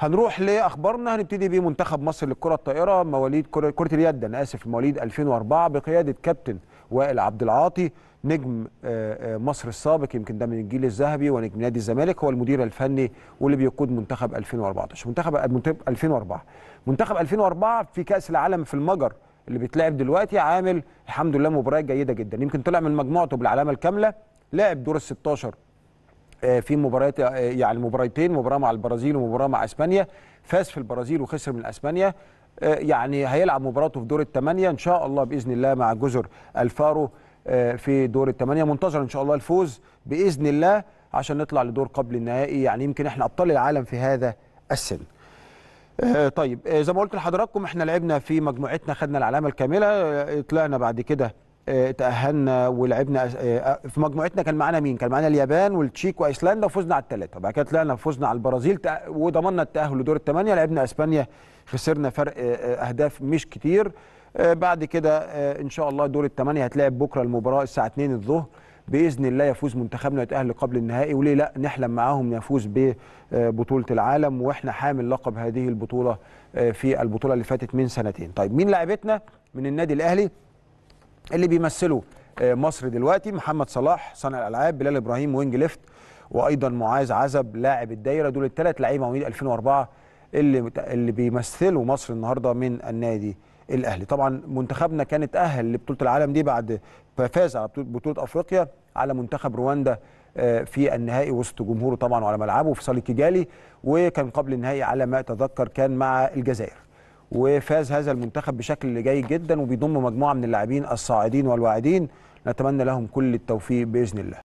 هنروح لاخبارنا هنبتدي بمنتخب مصر للكره الطائره مواليد كره, كرة اليد انا اسف مواليد 2004 بقياده كابتن وائل عبد العاطي نجم آه، آه، مصر السابق يمكن ده من الجيل الذهبي ونجم نادي الزمالك هو المدير الفني واللي بيقود منتخب 2014 منتخب منتخب 2004 منتخب 2004 في كاس العالم في المجر اللي بيتلعب دلوقتي عامل الحمد لله مباراه جيده جدا يمكن طلع من مجموعته بالعلامه الكامله لعب دور ال 16 آه، في مباريات آه، يعني مباراتين مباراه مع البرازيل ومباراه مع اسبانيا فاز في البرازيل وخسر من اسبانيا آه، يعني هيلعب مباراته في دور الثمانيه ان شاء الله باذن الله مع جزر الفارو في دور الثمانيه منتظر ان شاء الله الفوز باذن الله عشان نطلع لدور قبل النهائي يعني يمكن احنا ابطال العالم في هذا السن طيب زي ما قلت لحضراتكم احنا لعبنا في مجموعتنا خدنا العلامه الكامله طلعنا بعد كده تأهلنا ولعبنا آه، في مجموعتنا كان معانا مين؟ كان معانا اليابان والتشيك وايسلندا وفزنا على الثلاثه، بعد كده طلعنا فزنا على البرازيل وضمننا التأهل لدور الثمانيه، لعبنا اسبانيا خسرنا فرق آه، آه، اهداف مش كتير بعد كده ان شاء الله دور الثمانيه هتلعب بكره المباراه الساعه 2 الظهر باذن الله يفوز منتخبنا ويتاهل قبل النهائي وليه لا نحلم معاهم نفوز ببطوله العالم واحنا حامل لقب هذه البطوله في البطوله اللي فاتت من سنتين. طيب مين لاعبتنا من النادي الاهلي؟ اللي بيمثلوا آه، مصر دلوقتي محمد صلاح صانع الالعاب بلال ابراهيم وينج ليفت وايضا معاذ عزب لاعب الدايره دول الثلاث لعيبه مواليد 2004 اللي اللي بيمثلوا مصر النهارده من النادي الاهلي طبعا منتخبنا كان اتاهل لبطوله العالم دي بعد فاز على بطوله افريقيا على منتخب رواندا آه، في النهائي وسط جمهوره طبعا وعلى ملعبه في صاله كيجالي وكان قبل النهائي على ما اتذكر كان مع الجزائر وفاز هذا المنتخب بشكل جيد جدا وبيضم مجموعه من اللاعبين الصاعدين والواعدين نتمنى لهم كل التوفيق باذن الله